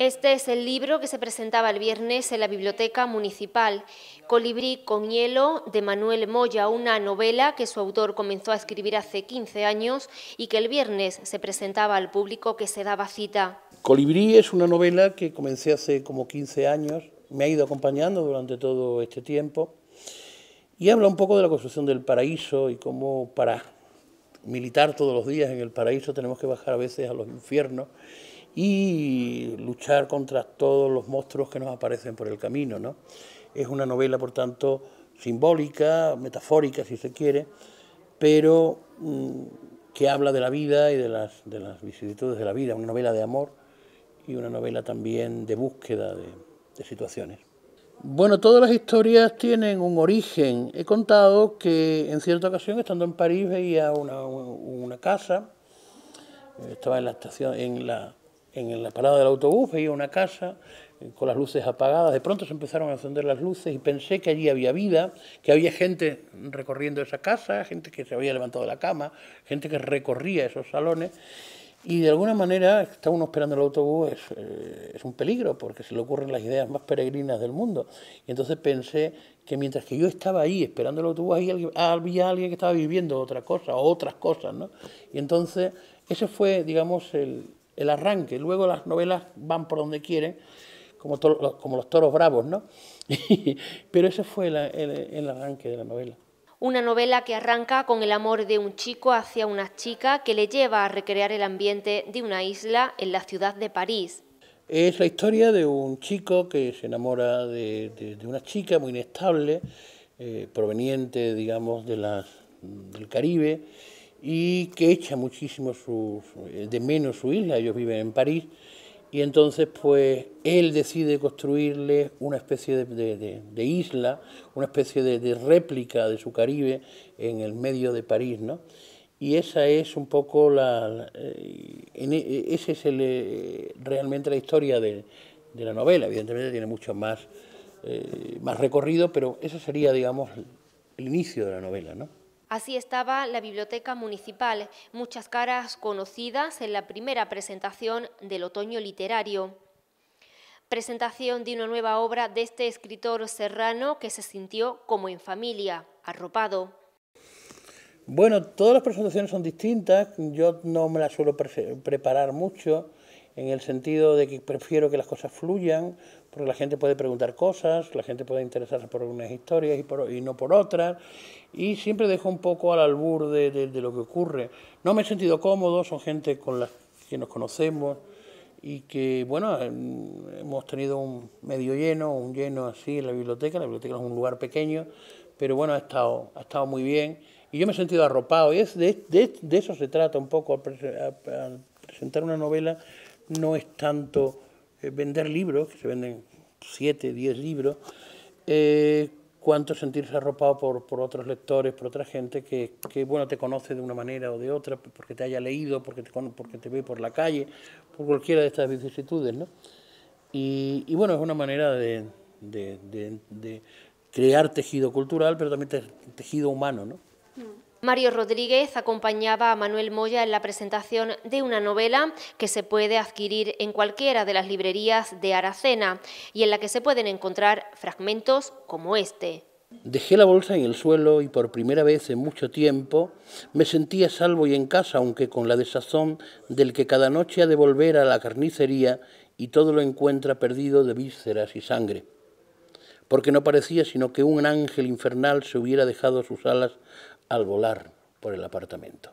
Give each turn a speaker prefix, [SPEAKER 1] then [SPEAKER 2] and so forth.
[SPEAKER 1] Este es el libro que se presentaba el viernes en la Biblioteca Municipal, Colibrí con hielo, de Manuel Moya, una novela que su autor comenzó a escribir hace 15 años y que el viernes se presentaba al público que se daba cita.
[SPEAKER 2] Colibrí es una novela que comencé hace como 15 años, me ha ido acompañando durante todo este tiempo y habla un poco de la construcción del paraíso y cómo para militar todos los días en el paraíso tenemos que bajar a veces a los infiernos y luchar contra todos los monstruos que nos aparecen por el camino. ¿no? Es una novela, por tanto, simbólica, metafórica, si se quiere, pero mm, que habla de la vida y de las, de las vicisitudes de la vida, una novela de amor y una novela también de búsqueda de, situaciones. Bueno, todas las historias tienen un origen. He contado que en cierta ocasión, estando en París, veía una, una casa, eh, estaba en la estación, en la en la parada del autobús, veía una casa eh, con las luces apagadas, de pronto se empezaron a encender las luces y pensé que allí había vida, que había gente recorriendo esa casa, gente que se había levantado de la cama, gente que recorría esos salones y de alguna manera estar uno esperando el autobús, eh, es, un peligro porque se le ocurren las ideas más peregrinas del mundo. Y entonces pensé que mientras que yo estaba ahí esperando el autobús, ah, había alguien que estaba viviendo otra cosa o otras cosas, ¿no? Y entonces ese fue, digamos, el, el arranque. Luego las novelas van por donde quieren, como, los toros bravos, ¿no? Pero ese fue el, arranque de la novela.
[SPEAKER 1] Una novela que arranca con el amor de un chico hacia una chica que le lleva a recrear el ambiente de una isla en la ciudad de París.
[SPEAKER 2] Es la historia de un chico que se enamora de, una chica muy inestable, eh, proveniente, digamos, de del Caribe, y que echa muchísimo su, eh, de menos su isla, ellos viven en París, y entonces pues él decide construirle una especie de, isla, una especie de, réplica de su Caribe en el medio de París, ¿no? Y esa es un poco la... Eh, e, e, esa es el, eh, realmente la historia de, la novela, evidentemente tiene mucho más, más recorrido, pero ese sería, digamos, el inicio de la novela, ¿no?
[SPEAKER 1] Así estaba la Biblioteca Municipal, muchas caras conocidas en la primera presentación del otoño literario. Presentación de una nueva obra de este escritor serrano que se sintió como en familia, arropado.
[SPEAKER 2] Bueno, todas las presentaciones son distintas, yo no me las suelo preparar mucho en el sentido de que prefiero que las cosas fluyan, porque la gente puede preguntar cosas, la gente puede interesarse por unas historias y, por, y no por otras, y siempre dejo un poco al albur de, de, lo que ocurre. No me he sentido cómodo, son gente con las que nos conocemos y que, bueno, em, hemos tenido un medio lleno, un lleno así en la biblioteca, la biblioteca es un lugar pequeño, pero bueno, ha estado, ha estado muy bien y yo me he sentido arropado y es de, de eso se trata un poco al presentar una novela no es tanto eh, vender libros, que se venden siete diez libros, eh, cuanto sentirse arropado por, por, otros lectores, por otra gente que, bueno, te conoce de una manera o de otra, porque te haya leído, porque te, porque te ve por la calle, por cualquiera de estas vicisitudes, Y, bueno, es una manera de, crear tejido cultural, pero también tejido humano, ¿no?
[SPEAKER 1] Mm. Mario Rodríguez acompañaba a Manuel Moya en la presentación de una novela que se puede adquirir en cualquiera de las librerías de Aracena y en la que se pueden encontrar fragmentos como este.
[SPEAKER 2] Dejé la bolsa en el suelo y por primera vez en mucho tiempo me sentía salvo y en casa, aunque con la desazón del que cada noche ha de volver a la carnicería y todo lo encuentra perdido de vísceras y sangre porque no parecía sino que un ángel infernal se hubiera dejado sus alas al volar por el apartamento.